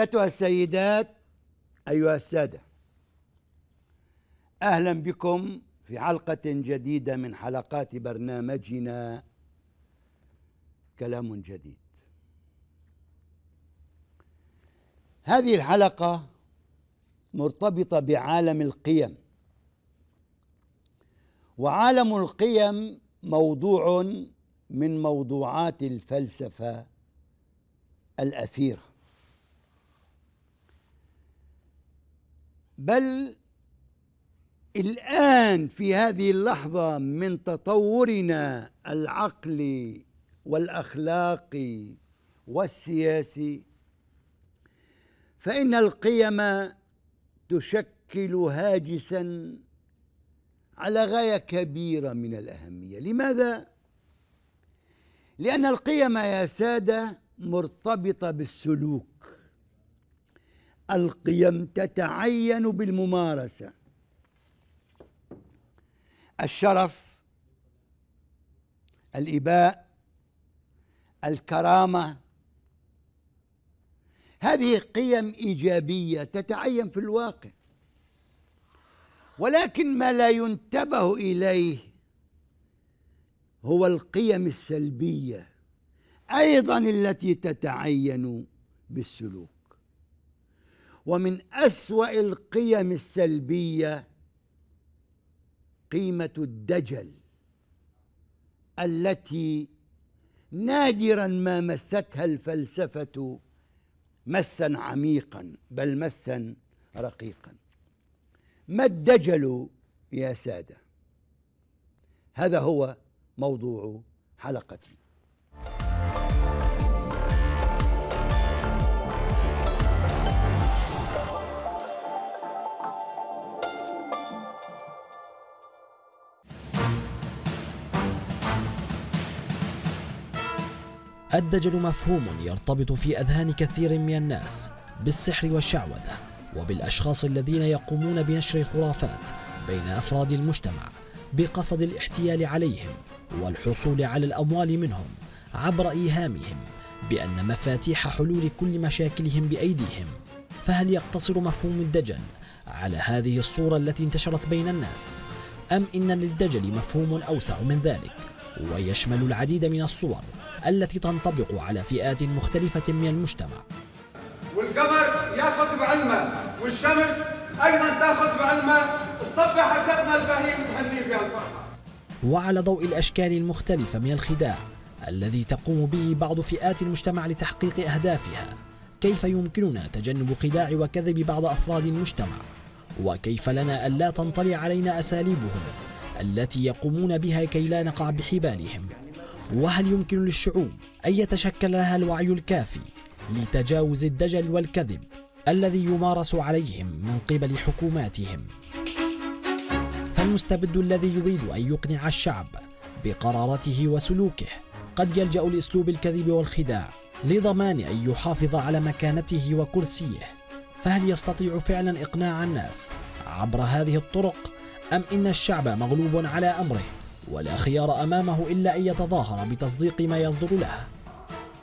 أيتها السيدات أيها السادة أهلا بكم في حلقة جديدة من حلقات برنامجنا كلام جديد هذه الحلقة مرتبطة بعالم القيم وعالم القيم موضوع من موضوعات الفلسفة الأثيرة بل الآن في هذه اللحظة من تطورنا العقلي والأخلاقي والسياسي فإن القيم تشكل هاجسا على غاية كبيرة من الأهمية لماذا؟ لأن القيم يا سادة مرتبطة بالسلوك القيم تتعين بالممارسه الشرف الاباء الكرامه هذه قيم ايجابيه تتعين في الواقع ولكن ما لا ينتبه اليه هو القيم السلبيه ايضا التي تتعين بالسلوك ومن أسوأ القيم السلبية قيمة الدجل التي نادرا ما مستها الفلسفة مسا عميقا بل مسا رقيقا ما الدجل يا ساده هذا هو موضوع حلقتي الدجل مفهوم يرتبط في أذهان كثير من الناس بالسحر والشعوذة وبالأشخاص الذين يقومون بنشر الخرافات بين أفراد المجتمع بقصد الاحتيال عليهم والحصول على الأموال منهم عبر إيهامهم بأن مفاتيح حلول كل مشاكلهم بأيديهم فهل يقتصر مفهوم الدجل على هذه الصورة التي انتشرت بين الناس أم إن للدجل مفهوم أوسع من ذلك ويشمل العديد من الصور التي تنطبق على فئات مختلفة من المجتمع والقمر ياخذ بعلمه والشمس ايضا تاخذ بعلمه الصبح حسبنا البهيم وهنيه بهالفرحه وعلى ضوء الاشكال المختلفه من الخداع الذي تقوم به بعض فئات المجتمع لتحقيق اهدافها كيف يمكننا تجنب خداع وكذب بعض افراد المجتمع وكيف لنا الا تنطلي علينا اساليبهم التي يقومون بها كي لا نقع بحبالهم وهل يمكن للشعوب أن يتشكل لها الوعي الكافي لتجاوز الدجل والكذب الذي يمارس عليهم من قبل حكوماتهم فالمستبد الذي يريد أن يقنع الشعب بقراراته وسلوكه قد يلجأ لأسلوب الكذب والخداع لضمان أن يحافظ على مكانته وكرسيه فهل يستطيع فعلا إقناع الناس عبر هذه الطرق أم إن الشعب مغلوب على أمره ولا خيار أمامه إلا أن يتظاهر بتصديق ما يصدر له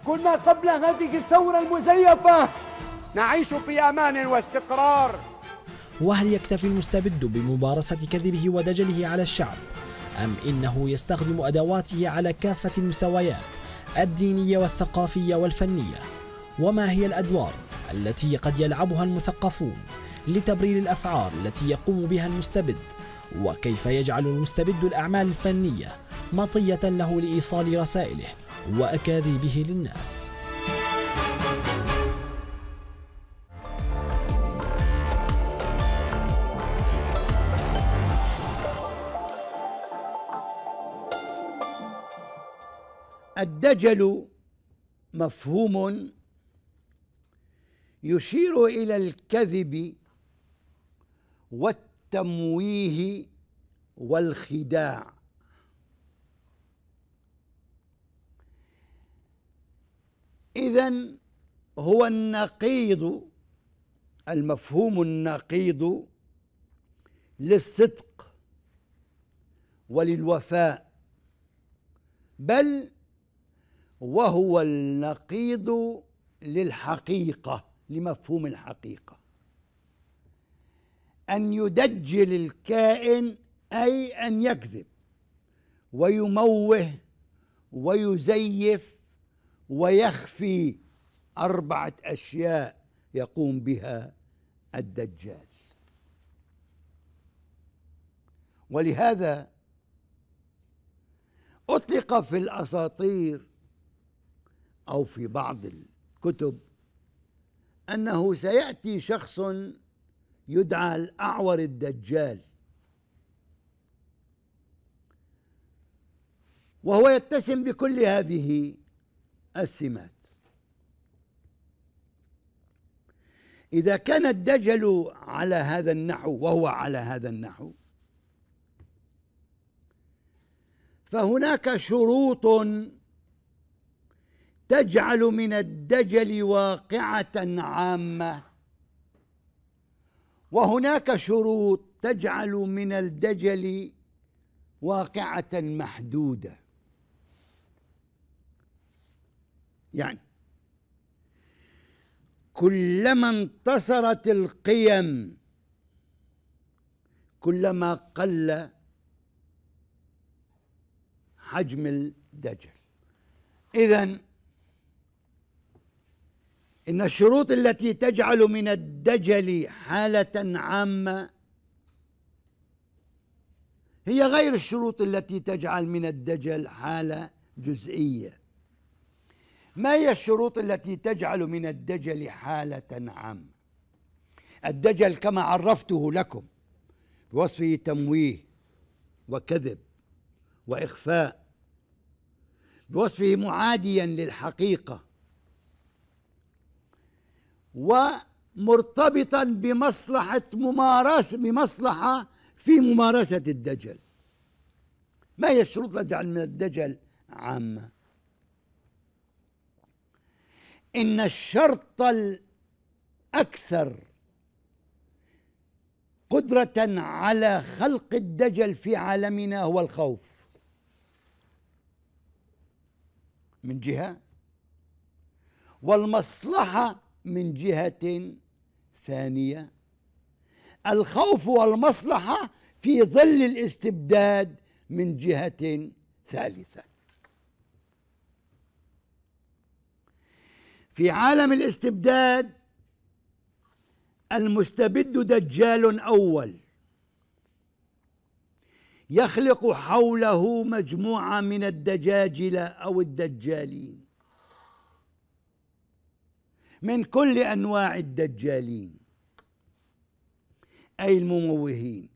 كنا قبل هذه الثورة المزيفة نعيش في أمان واستقرار وهل يكتفي المستبد بممارسة كذبه ودجله على الشعب أم إنه يستخدم أدواته على كافة المستويات الدينية والثقافية والفنية وما هي الأدوار التي قد يلعبها المثقفون لتبرير الأفعال التي يقوم بها المستبد وكيف يجعل المستبد الأعمال الفنية مطية له لإيصال رسائله وأكاذيبه للناس الدجل مفهوم يشير الى الكذب والتعليم التمويه والخداع اذا هو النقيض المفهوم النقيض للصدق وللوفاء بل وهو النقيض للحقيقه لمفهوم الحقيقه أن يدجل الكائن أي أن يكذب ويموه ويزيف ويخفي أربعة أشياء يقوم بها الدجال ولهذا أطلق في الأساطير أو في بعض الكتب أنه سيأتي شخص يدعى الأعور الدجال وهو يتسم بكل هذه السمات إذا كان الدجل على هذا النحو وهو على هذا النحو فهناك شروط تجعل من الدجل واقعة عامة وهناك شروط تجعل من الدجل واقعة محدودة يعني كلما انتصرت القيم كلما قل حجم الدجل إذن إن الشروط التي تجعل من الدجل حالة عامة هي غير الشروط التي تجعل من الدجل حالة جزئية ما هي الشروط التي تجعل من الدجل حالة عامة الدجل كما عرفته لكم بوصفه تمويه وكذب وإخفاء بوصفه معاديا للحقيقة ومرتبطا بمصلحة ممارسة بمصلحة في ممارسة الدجل ما هي الشروط التي تجعل من الدجل عامة إن الشرط الأكثر قدرة على خلق الدجل في عالمنا هو الخوف من جهة والمصلحة من جهة ثانية الخوف والمصلحة في ظل الاستبداد من جهة ثالثة في عالم الاستبداد المستبد دجال أول يخلق حوله مجموعة من الدجاجلة أو الدجالين من كل انواع الدجالين اي المموهين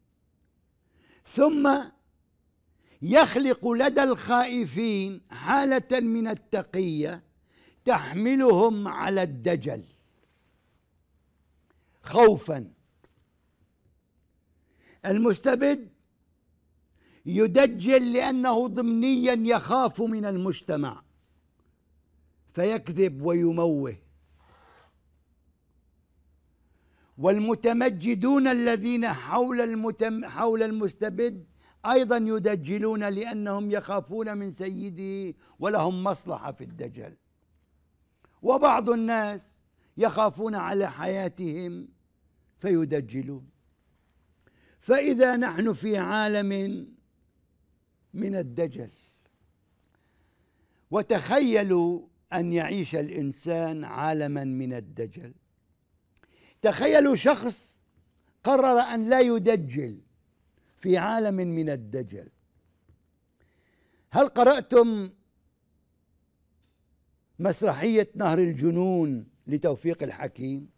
ثم يخلق لدى الخائفين حاله من التقيه تحملهم على الدجل خوفا المستبد يدجل لانه ضمنيا يخاف من المجتمع فيكذب ويموه والمتمجدون الذين حول المتم حول المستبد ايضا يدجلون لانهم يخافون من سيده ولهم مصلحه في الدجل وبعض الناس يخافون على حياتهم فيدجلون فاذا نحن في عالم من الدجل وتخيلوا ان يعيش الانسان عالما من الدجل تخيلوا شخص قرر أن لا يدجل في عالم من الدجل هل قرأتم مسرحية نهر الجنون لتوفيق الحكيم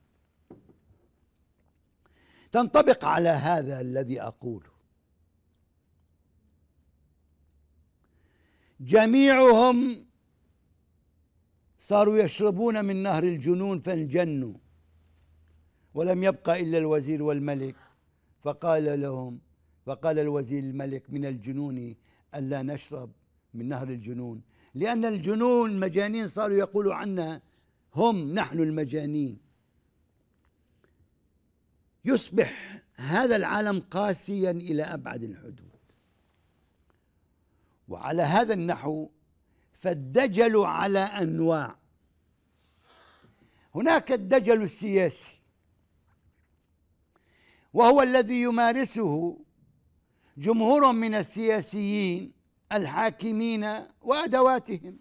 تنطبق على هذا الذي أقوله جميعهم صاروا يشربون من نهر الجنون فانجنوا ولم يبقى إلا الوزير والملك فقال لهم فقال الوزير الملك من الجنون ألا نشرب من نهر الجنون لأن الجنون مجانين صاروا يقولوا عنا هم نحن المجانين يصبح هذا العالم قاسيا إلى أبعد الحدود وعلى هذا النحو فالدجل على أنواع هناك الدجل السياسي وهو الذي يمارسه جمهور من السياسيين الحاكمين وادواتهم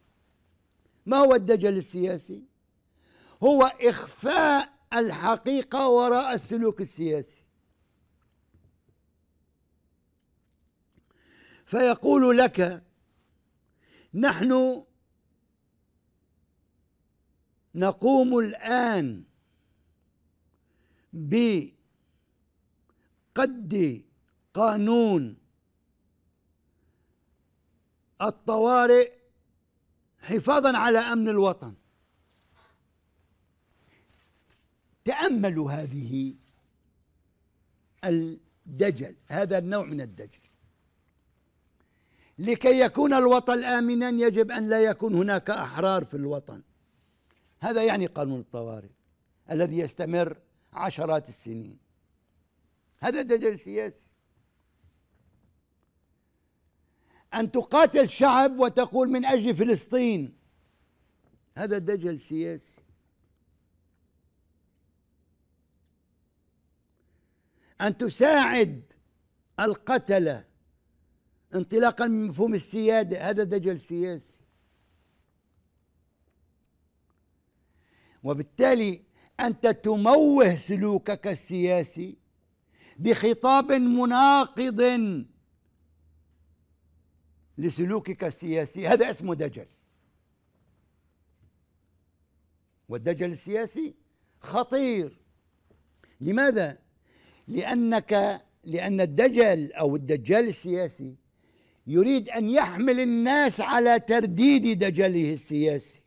ما هو الدجل السياسي هو اخفاء الحقيقه وراء السلوك السياسي فيقول لك نحن نقوم الان ب قد قانون الطوارئ حفاظا على امن الوطن تاملوا هذه الدجل هذا النوع من الدجل لكي يكون الوطن امنا يجب ان لا يكون هناك احرار في الوطن هذا يعني قانون الطوارئ الذي يستمر عشرات السنين هذا دجل سياسي أن تقاتل شعب وتقول من أجل فلسطين هذا دجل سياسي أن تساعد القتلة انطلاقا من مفهوم السيادة هذا دجل سياسي وبالتالي أنت تموه سلوكك السياسي بخطاب مناقض لسلوكك السياسي هذا اسمه دجل والدجل السياسي خطير لماذا لانك لان الدجل او الدجال السياسي يريد ان يحمل الناس على ترديد دجله السياسي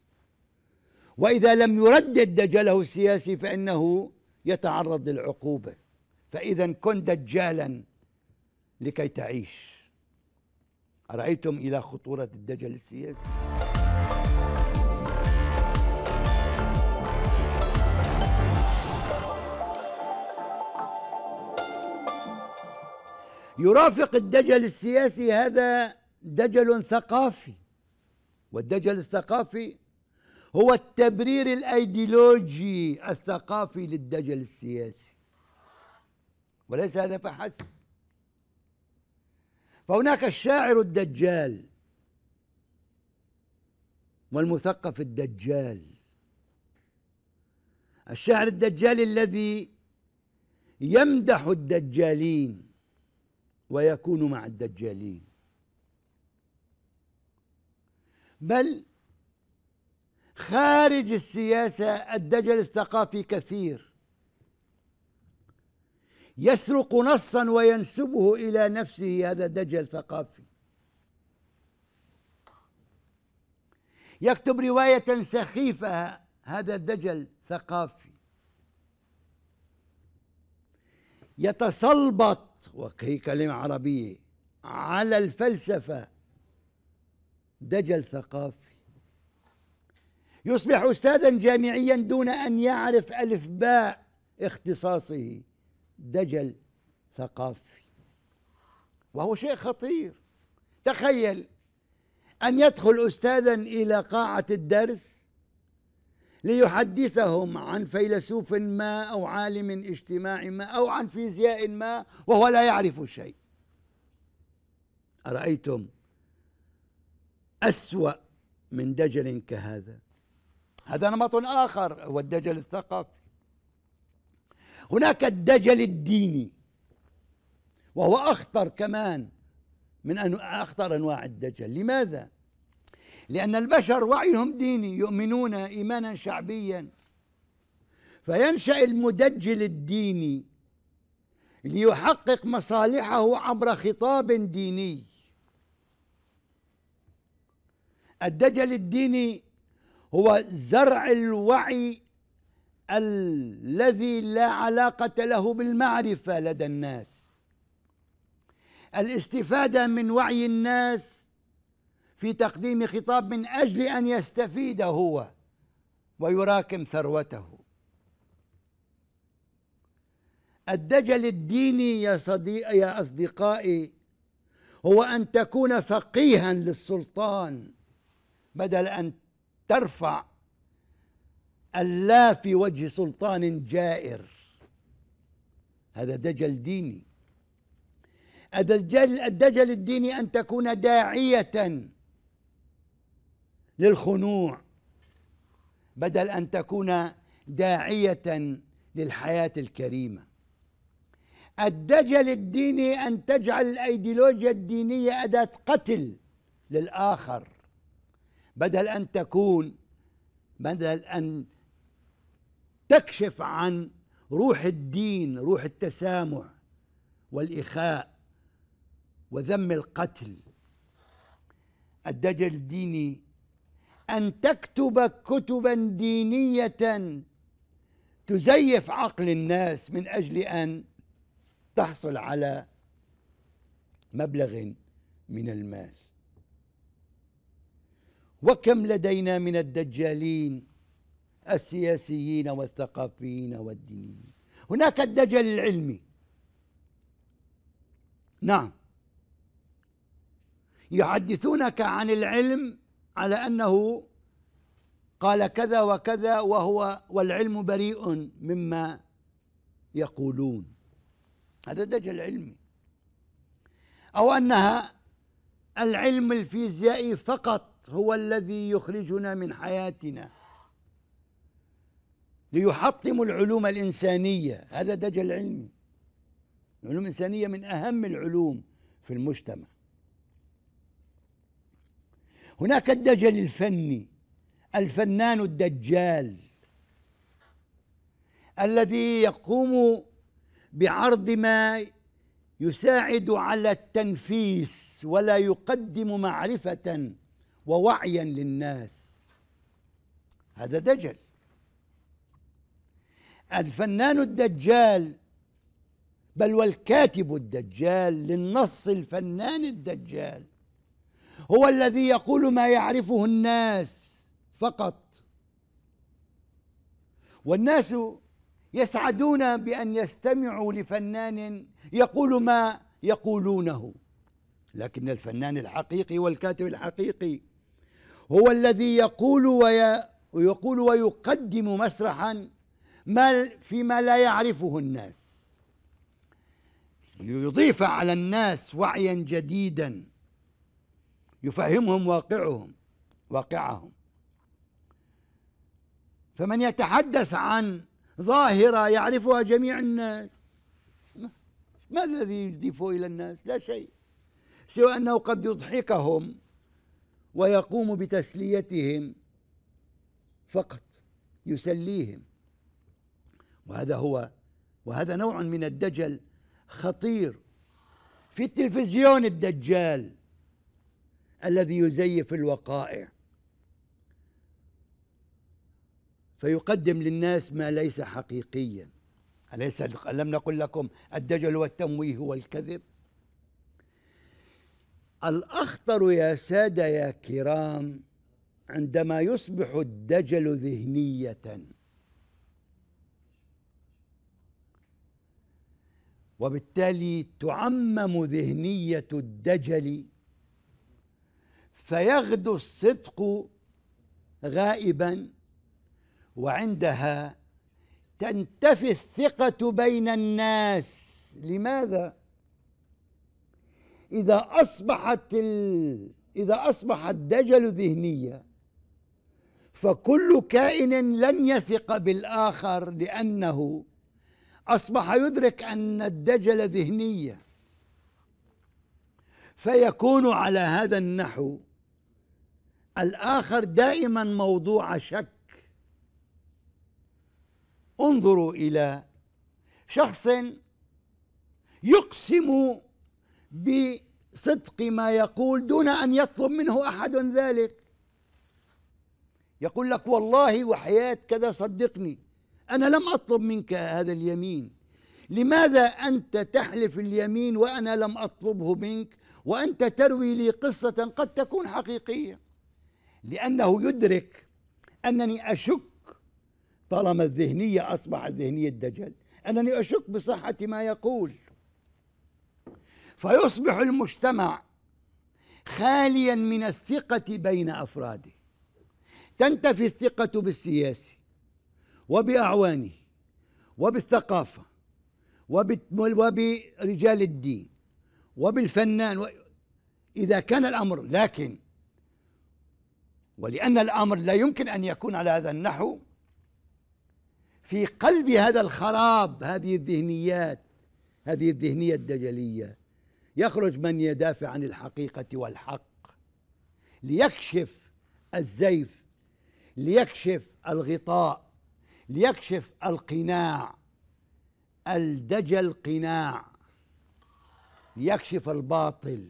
واذا لم يردد دجله السياسي فانه يتعرض للعقوبه فإذا كن دجالا لكي تعيش أرأيتم إلى خطورة الدجل السياسي يرافق الدجل السياسي هذا دجل ثقافي والدجل الثقافي هو التبرير الايديولوجي الثقافي للدجل السياسي وليس هذا فحسب فهناك الشاعر الدجال والمثقف الدجال الشاعر الدجال الذي يمدح الدجالين ويكون مع الدجالين بل خارج السياسه الدجل الثقافي كثير يسرق نصا وينسبه الى نفسه هذا دجل ثقافي يكتب روايه سخيفه هذا دجل ثقافي يتسلبط وهي كلمه عربيه على الفلسفه دجل ثقافي يصبح استاذا جامعيا دون ان يعرف الف باء اختصاصه دجل ثقافي وهو شيء خطير تخيل ان يدخل استاذا الى قاعه الدرس ليحدثهم عن فيلسوف ما او عالم اجتماعي ما او عن فيزياء ما وهو لا يعرف شيء ارايتم اسوا من دجل كهذا هذا نمط اخر هو الدجل الثقافي هناك الدجل الديني وهو أخطر كمان من أن أخطر أنواع الدجل لماذا؟ لأن البشر وعيهم ديني يؤمنون إيمانا شعبيا فينشأ المدجل الديني ليحقق مصالحه عبر خطاب ديني الدجل الديني هو زرع الوعي الذي لا علاقة له بالمعرفة لدى الناس الاستفادة من وعي الناس في تقديم خطاب من أجل أن يستفيد هو ويراكم ثروته الدجل الديني يا صديق يا أصدقائي هو أن تكون فقيها للسلطان بدل أن ترفع ألا في وجه سلطان جائر هذا دجل ديني الدجل, الدجل الديني أن تكون داعية للخنوع بدل أن تكون داعية للحياة الكريمة الدجل الديني أن تجعل الأيديولوجيا الدينية أداة قتل للآخر بدل أن تكون بدل أن تكشف عن روح الدين روح التسامح والإخاء وذم القتل الدجل الديني أن تكتب كتبا دينية تزيف عقل الناس من أجل أن تحصل على مبلغ من المال وكم لدينا من الدجالين السياسيين والثقافيين والدينيين هناك الدجل العلمي نعم يحدثونك عن العلم على انه قال كذا وكذا وهو والعلم بريء مما يقولون هذا دجل علمي او انها العلم الفيزيائي فقط هو الذي يخرجنا من حياتنا ليحطموا العلوم الإنسانية هذا دجل علمي العلوم الإنسانية من أهم العلوم في المجتمع هناك الدجل الفني الفنان الدجال الذي يقوم بعرض ما يساعد على التنفيس ولا يقدم معرفة ووعيا للناس هذا دجل الفنان الدجال بل والكاتب الدجال للنص الفنان الدجال هو الذي يقول ما يعرفه الناس فقط والناس يسعدون بان يستمعوا لفنان يقول ما يقولونه لكن الفنان الحقيقي والكاتب الحقيقي هو الذي يقول ويقول ويقدم مسرحا ما فيما لا يعرفه الناس ليضيف على الناس وعيا جديدا يفهمهم واقعهم واقعهم فمن يتحدث عن ظاهرة يعرفها جميع الناس ما الذي يضيفه إلى الناس لا شيء سوى أنه قد يضحكهم ويقوم بتسليتهم فقط يسليهم وهذا هو وهذا نوع من الدجل خطير في التلفزيون الدجال الذي يزيف الوقائع فيقدم للناس ما ليس حقيقيا أليس لم نقل لكم الدجل والتمويه والكذب الأخطر يا سادة يا كرام عندما يصبح الدجل ذهنية وبالتالي تعمم ذهنيه الدجل فيغدو الصدق غائبا وعندها تنتفي الثقه بين الناس لماذا اذا اصبحت ال... اذا اصبح الدجل ذهنيه فكل كائن لن يثق بالاخر لانه أصبح يدرك أن الدجل ذهنية فيكون على هذا النحو الآخر دائما موضوع شك انظروا إلى شخص يقسم بصدق ما يقول دون أن يطلب منه أحد ذلك يقول لك والله وحياة كذا صدقني أنا لم أطلب منك هذا اليمين لماذا أنت تحلف اليمين وأنا لم أطلبه منك وأنت تروي لي قصة قد تكون حقيقية لأنه يدرك أنني أشك طالما الذهنية أصبحت ذهنية دجل أنني أشك بصحة ما يقول فيصبح المجتمع خاليا من الثقة بين أفراده تنتفي الثقة بالسياسي وبأعوانه وبالثقافة وبرجال الدين وبالفنان إذا كان الأمر لكن ولأن الأمر لا يمكن أن يكون على هذا النحو في قلب هذا الخراب هذه الذهنيات هذه الذهنية الدجلية يخرج من يدافع عن الحقيقة والحق ليكشف الزيف ليكشف الغطاء ليكشف القناع الدجى القناع ليكشف الباطل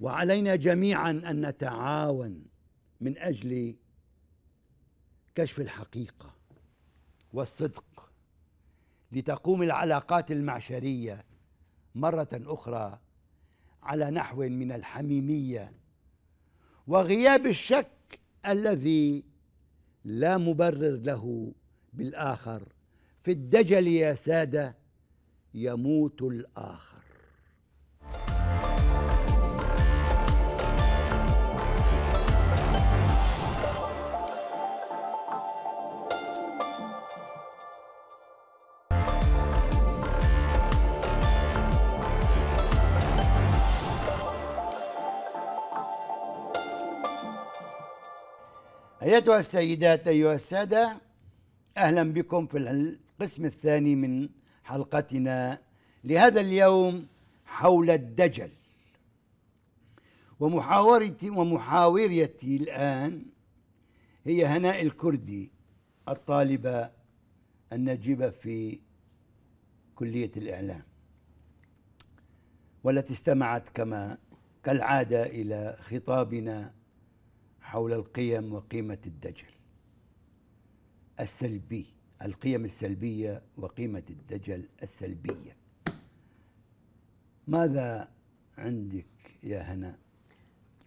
وعلينا جميعا ان نتعاون من اجل كشف الحقيقه والصدق لتقوم العلاقات المعشريه مره اخرى على نحو من الحميميه وغياب الشك الذي لا مبرر له بالآخر في الدجل يا سادة يموت الآخر أيتها السيدات أيها السادة أهلا بكم في القسم الثاني من حلقتنا لهذا اليوم حول الدجل ومحاورتي ومحاوريتي الآن هي هناء الكردي الطالبة النجيبة في كلية الإعلام والتي استمعت كما كالعادة إلى خطابنا حول القيم وقيمة الدجل السلبي القيم السلبية وقيمة الدجل السلبية ماذا عندك يا هناء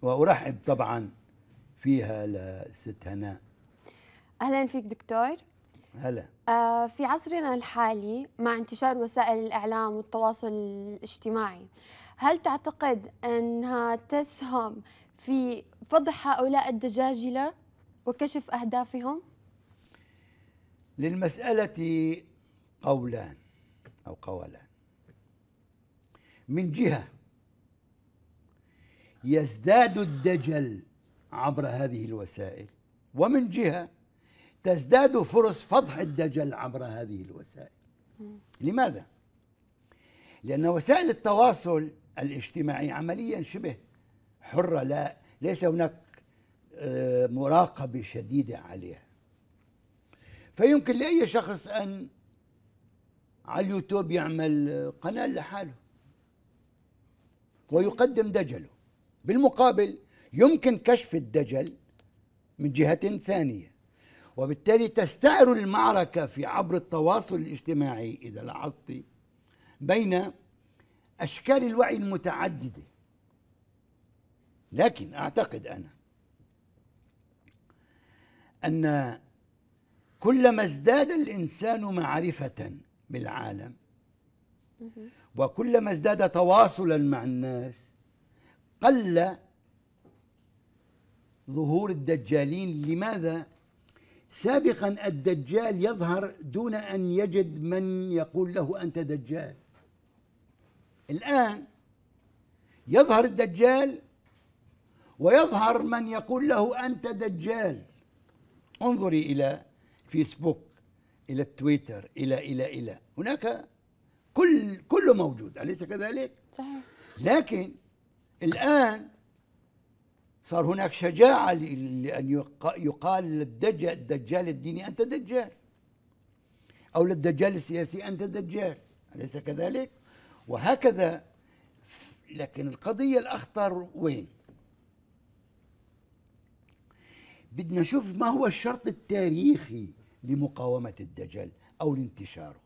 وأرحب طبعا فيها لست هناء أهلا فيك دكتور هلا آه في عصرنا الحالي مع انتشار وسائل الإعلام والتواصل الاجتماعي هل تعتقد أنها تسهم في فضح هؤلاء الدجاجلة وكشف أهدافهم؟ للمسألة قولان أو قولان من جهة يزداد الدجل عبر هذه الوسائل ومن جهة تزداد فرص فضح الدجل عبر هذه الوسائل لماذا؟ لأن وسائل التواصل الاجتماعي عمليا شبه حرة لا ليس هناك آه، مراقبة شديدة عليها فيمكن لأي شخص أن على اليوتيوب يعمل قناة لحاله ويقدم دجله بالمقابل يمكن كشف الدجل من جهة ثانية وبالتالي تستعر المعركة في عبر التواصل الاجتماعي إذا لاحظت بين أشكال الوعي المتعددة لكن اعتقد انا ان كلما ازداد الانسان معرفه بالعالم وكلما ازداد تواصلا مع الناس قل ظهور الدجالين لماذا سابقا الدجال يظهر دون ان يجد من يقول له انت دجال الان يظهر الدجال ويظهر من يقول له أنت دجال انظري إلى فيسبوك إلى التويتر إلى إلى إلى هناك كل كله موجود أليس كذلك؟ صحيح لكن الآن صار هناك شجاعة لأن يقال للدجال الدجال الديني أنت دجال أو للدجال السياسي أنت دجال أليس كذلك؟ وهكذا لكن القضية الأخطر وين؟ بدنا نشوف ما هو الشرط التاريخي لمقاومة الدجل أو لانتشاره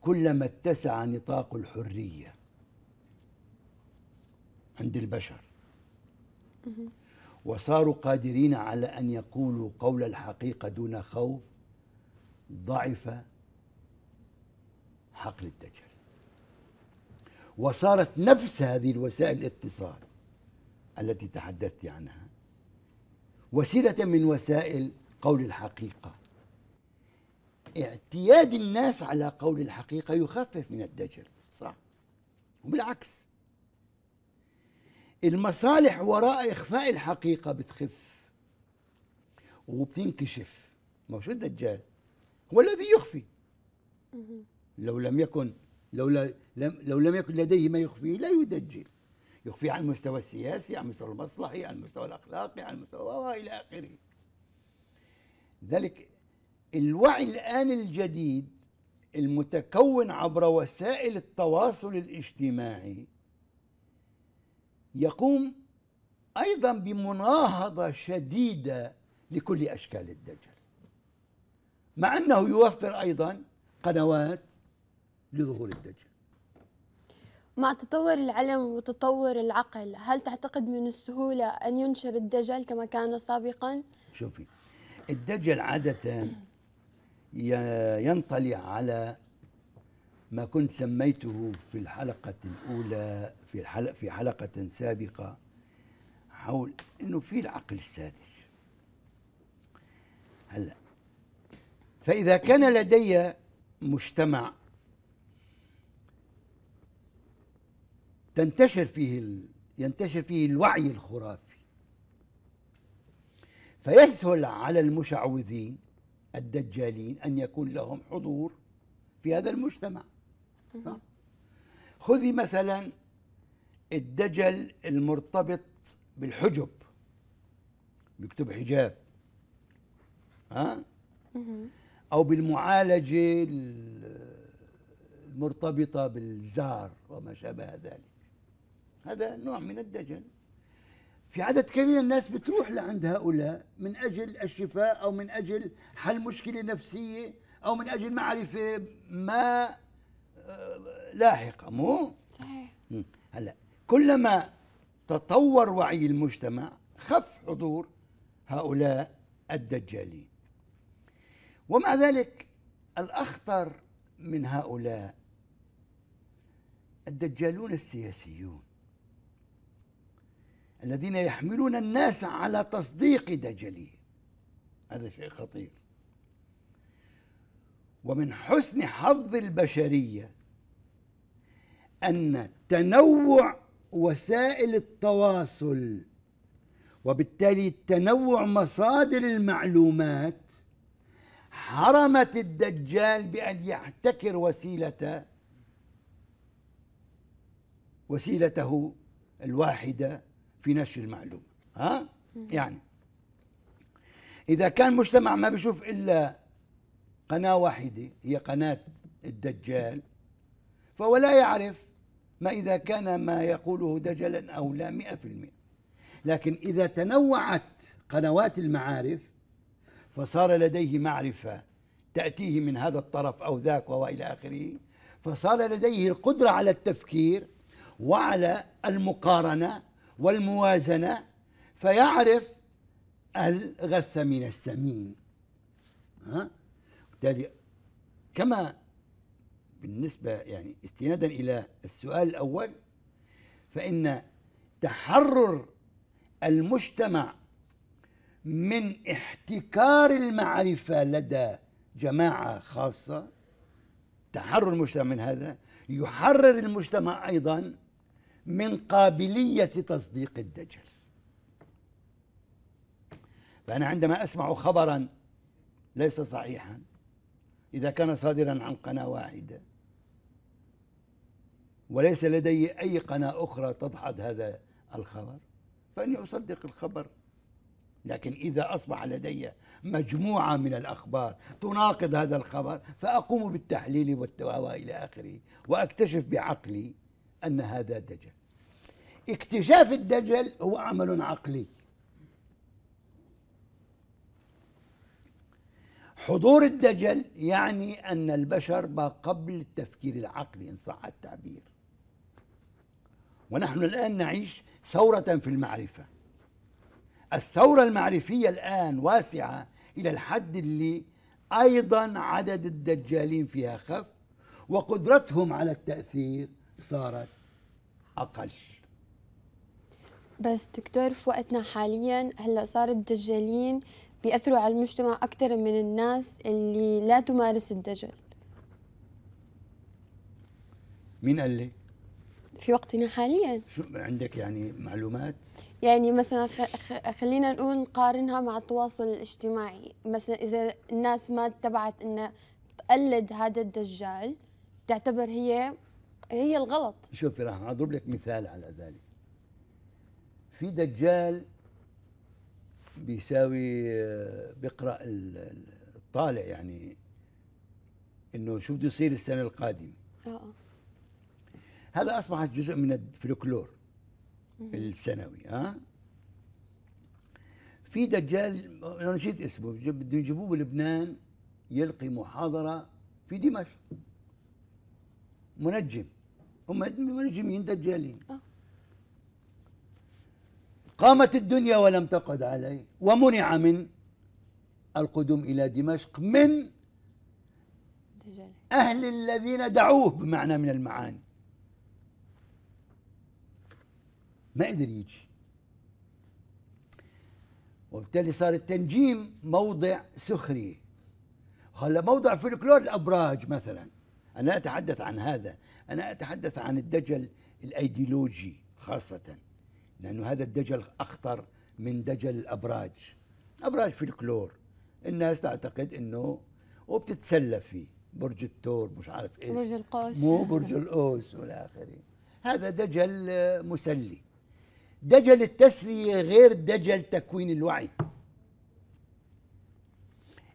كلما اتسع نطاق الحرية عند البشر وصاروا قادرين على أن يقولوا قول الحقيقة دون خوف ضعف حقل الدجل وصارت نفس هذه الوسائل الاتصال التي تحدثت عنها وسيلة من وسائل قول الحقيقة اعتياد الناس على قول الحقيقة يخفف من الدجل صح وبالعكس المصالح وراء إخفاء الحقيقة بتخف وبتنكشف ما شو الدجال هو الذي يخفي لو لم يكن لو, لم لو لم يكن لديه ما يخفيه لا يدجل يخفي عن المستوى السياسي عن المستوى المصلحي عن المستوى الأخلاقي عن المستوى وإلى آخره ذلك الوعي الآن الجديد المتكون عبر وسائل التواصل الاجتماعي يقوم أيضا بمناهضة شديدة لكل أشكال الدجل مع أنه يوفر أيضا قنوات لظهور الدجل مع تطور العلم وتطور العقل هل تعتقد من السهولة أن ينشر الدجل كما كان سابقا؟ شوفي الدجل عادة ينطلع على ما كنت سميته في الحلقة الأولى في حلقة, في حلقة سابقة حول أنه في العقل الساذج هلا فإذا كان لدي مجتمع تنتشر فيه ال... ينتشر فيه الوعي الخرافي فيسهل على المشعوذين الدجالين ان يكون لهم حضور في هذا المجتمع صح؟ خذي مثلا الدجل المرتبط بالحجب بيكتب حجاب ها؟ او بالمعالجه المرتبطه بالزار وما شابه ذلك هذا نوع من الدجل في عدد كبير الناس بتروح لعند هؤلاء من أجل الشفاء أو من أجل حل مشكلة نفسية أو من أجل معرفة ما آه، لاحقة مو؟ صحيح هلا كلما تطور وعي المجتمع خف حضور هؤلاء الدجالين ومع ذلك الأخطر من هؤلاء الدجالون السياسيون الذين يحملون الناس على تصديق دجلهم هذا شيء خطير ومن حسن حظ البشريه ان تنوع وسائل التواصل وبالتالي تنوع مصادر المعلومات حرمت الدجال بان يحتكر وسيله وسيلته الواحده في نشر المعلومه ها يعني اذا كان مجتمع ما بيشوف الا قناه واحده هي قناه الدجال فهو لا يعرف ما إذا كان ما يقوله دجلا أو لا مئة في المئة لكن إذا تنوعت قنوات المعارف فصار لديه معرفة تأتيه من هذا الطرف أو ذاك وإلى آخره فصار لديه القدرة على التفكير وعلى المقارنة والموازنة فيعرف الغث من السمين ها كما بالنسبة يعني استنادا إلى السؤال الأول فإن تحرر المجتمع من احتكار المعرفة لدى جماعة خاصة تحرر المجتمع من هذا يحرر المجتمع أيضا من قابلية تصديق الدجل فأنا عندما أسمع خبرا ليس صحيحا إذا كان صادرا عن قناة واحدة وليس لدي أي قناة أخرى تضحد هذا الخبر فإني أصدق الخبر لكن إذا أصبح لدي مجموعة من الأخبار تناقض هذا الخبر فأقوم بالتحليل والتواوى إلى آخره وأكتشف بعقلي أن هذا دجل اكتشاف الدجل هو عمل عقلي حضور الدجل يعني أن البشر ما قبل التفكير العقلي إن صح التعبير ونحن الآن نعيش ثورة في المعرفة الثورة المعرفية الآن واسعة إلى الحد اللي أيضا عدد الدجالين فيها خف وقدرتهم على التأثير صارت اقل بس دكتور في وقتنا حاليا هلا صار الدجالين بيأثروا على المجتمع أكثر من الناس اللي لا تمارس الدجل مين قال لي؟ في وقتنا حاليا شو عندك يعني معلومات؟ يعني مثلا خلينا نقول نقارنها مع التواصل الاجتماعي مثلا إذا الناس ما اتبعت أن تقلد هذا الدجال تعتبر هي هي الغلط شوفي راح اضرب لك مثال على ذلك في دجال بيساوي بيقرا الطالع يعني انه شو بده يصير السنه القادمه اه, آه. هذا اصبحت جزء من الفلكلور السنوي اه في دجال انا نسيت اسمه بده يجيبوه بلبنان يلقي محاضره في دمشق منجم هم منجمين دجالين آه. قامت الدنيا ولم تقعد عليه ومنع من القدوم إلى دمشق من أهل الذين دعوه بمعنى من المعاني ما قدر يجي وبالتالي صار التنجيم موضع سخري هلا موضع فلكلور الابراج مثلا انا اتحدث عن هذا أنا أتحدث عن الدجل الأيديولوجي خاصة لأنه هذا الدجل أخطر من دجل الأبراج أبراج فلكلور الناس تعتقد أنه وبتتسلى فيه برج الثور مش عارف ايش برج القوس مو برج القوس والى اخره هذا دجل مسلي دجل التسليه غير دجل تكوين الوعي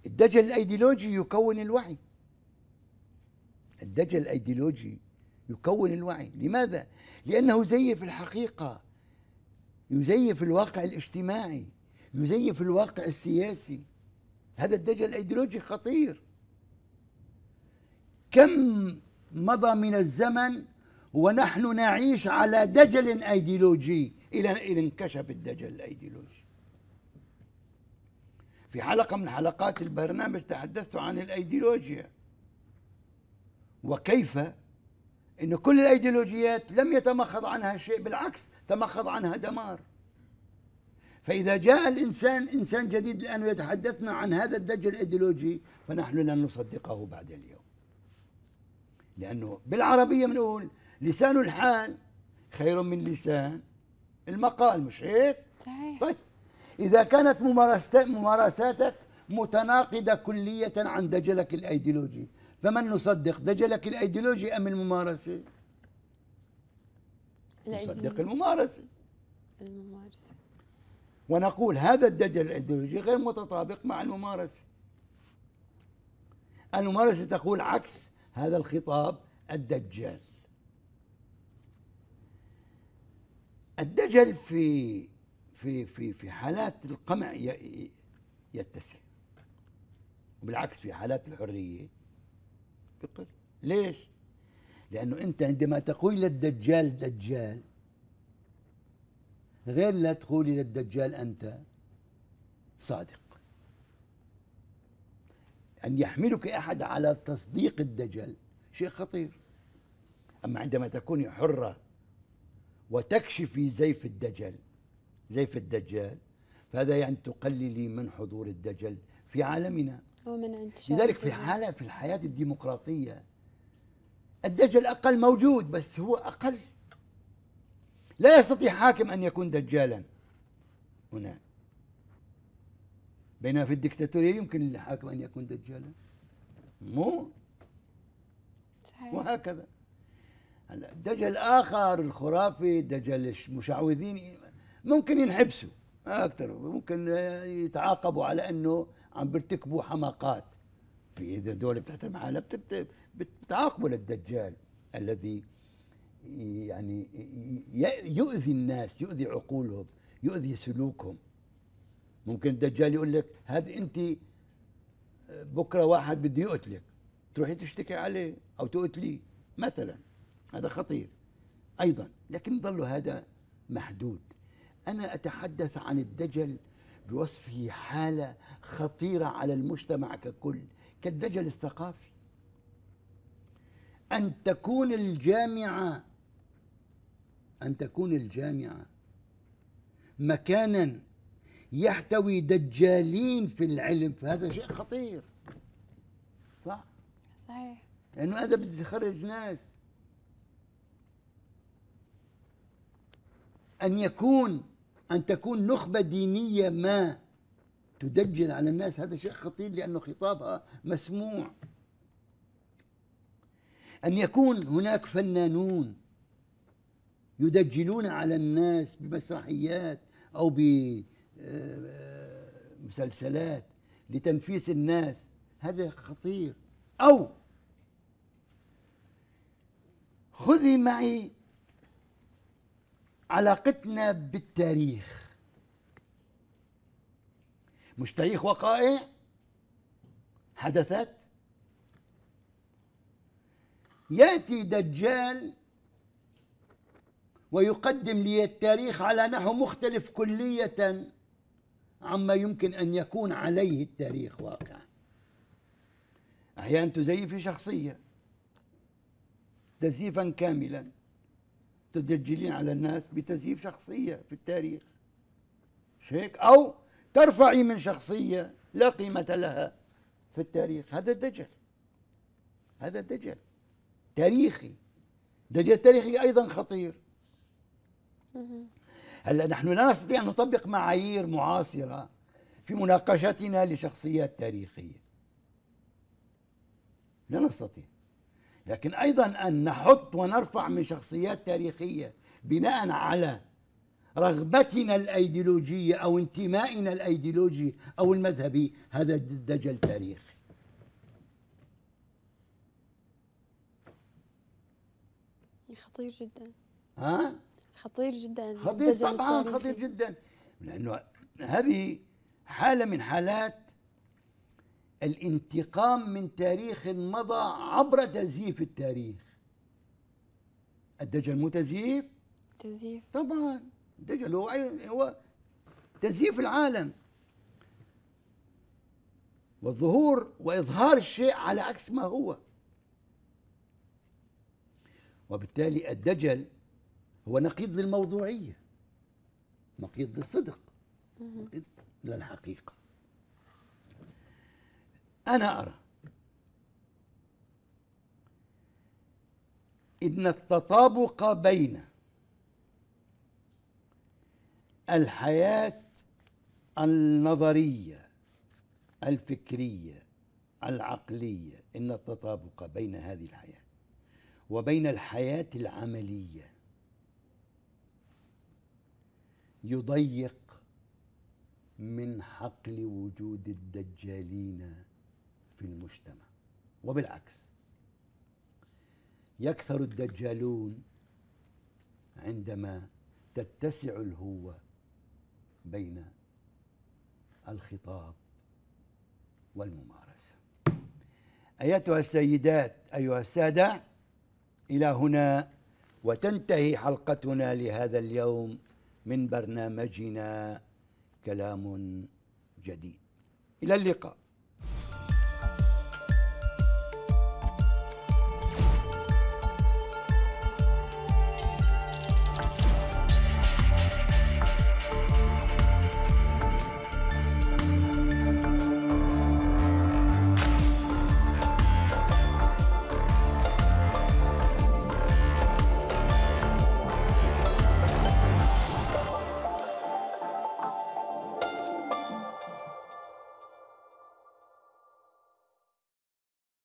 الدجل الايديولوجي يكون الوعي الدجل الايديولوجي يكون الوعي لماذا؟ لأنه يزيف الحقيقة يزيف الواقع الاجتماعي يزيف الواقع السياسي هذا الدجل الايديولوجي خطير كم مضى من الزمن ونحن نعيش على دجل ايديولوجي الى ان انكشف الدجل الايديولوجي في حلقه من حلقات البرنامج تحدثت عن الايديولوجيا وكيف انه كل الايديولوجيات لم يتمخض عنها شيء بالعكس تمخض عنها دمار فاذا جاء الانسان انسان جديد الان ويتحدثنا عن هذا الدجل الايديولوجي فنحن لن نصدقه بعد اليوم لانه بالعربيه بنقول لسان الحال خير من لسان المقال مش هيك؟ صحيح طيب اذا كانت ممارساتك متناقضه كليه عن دجلك الايديولوجي فمن نصدق دجلك الايديولوجي ام الممارسه نصدق الممارسه الممارسه ونقول هذا الدجل الايديولوجي غير متطابق مع الممارسه الممارسه تقول عكس هذا الخطاب الدجال الدجل في في في في حالات القمع يتسع بالعكس في حالات الحريه بقل ليش؟ لأنه أنت عندما تقول للدجال دجال غير لا تقول للدجال أنت صادق أن يحملك أحد على تصديق الدجال شيء خطير أما عندما تكوني حرة وتكشفي زيف الدجل زيف الدجال فهذا يعني تقللي من حضور الدجل في عالمنا ومنع انتشار لذلك في حالة في الحياة الديمقراطية الدجل أقل موجود بس هو أقل لا يستطيع حاكم أن يكون دجالا هنا بينما في الدكتاتورية يمكن للحاكم أن يكون دجالا مو صحيح. وهكذا هلا الدجل الآخر الخرافي الدجل المشعوذين ممكن ينحبسوا اكثر ممكن يتعاقبوا على انه عم بيرتكبوا حماقات في اذا دوله بتحترم حالها بتعاقبوا للدجال الذي يعني يؤذي الناس يؤذي عقولهم يؤذي سلوكهم ممكن الدجال يقول لك هذا انت بكره واحد بده يقتلك تروحي تشتكي عليه او تقتليه مثلا هذا خطير ايضا لكن ظل هذا محدود انا اتحدث عن الدجل بوصفه حالة خطيرة على المجتمع ككل كالدجل الثقافي أن تكون الجامعة أن تكون الجامعة مكانا يحتوي دجالين في العلم فهذا شيء خطير صح؟ صحيح لأنه هذا بده يخرج ناس أن يكون أن تكون نخبة دينية ما تدجل على الناس هذا شيء خطير لأنه خطابها مسموع أن يكون هناك فنانون يدجلون على الناس بمسرحيات أو بمسلسلات لتنفيس الناس هذا خطير أو خذي معي علاقتنا بالتاريخ مش تاريخ وقائع حدثت ياتي دجال ويقدم لي التاريخ على نحو مختلف كليه عما يمكن ان يكون عليه التاريخ واقعا احيانا تزيف شخصيه تزييفا كاملا متدجلين على الناس بتزييف شخصية في التاريخ مش هيك أو ترفعي من شخصية لا قيمة لها في التاريخ هذا الدجل هذا الدجل تاريخي دجل تاريخي أيضا خطير هلا نحن لا نستطيع أن نطبق معايير معاصرة في مناقشتنا لشخصيات تاريخية لا نستطيع لكن أيضا أن نحط ونرفع من شخصيات تاريخية بناء على رغبتنا الأيديولوجية أو انتمائنا الأيديولوجي أو المذهبي هذا دجل تاريخي خطير جدا ها؟ خطير جدا خطير طبعا خطير جدا لأنه هذه حالة من حالات الانتقام من تاريخ مضى عبر تزييف التاريخ الدجل مو تزييف تزييف طبعا الدجل هو هو تزييف العالم والظهور واظهار الشيء على عكس ما هو وبالتالي الدجل هو نقيض للموضوعيه نقيض للصدق نقيض للحقيقه أنا أرى إن التطابق بين الحياة النظرية الفكرية العقلية إن التطابق بين هذه الحياة وبين الحياة العملية يضيق من حقل وجود الدجالين في المجتمع وبالعكس يكثر الدجالون عندما تتسع الهوة بين الخطاب والممارسة أيتها السيدات أيها السادة إلى هنا وتنتهي حلقتنا لهذا اليوم من برنامجنا كلام جديد إلى اللقاء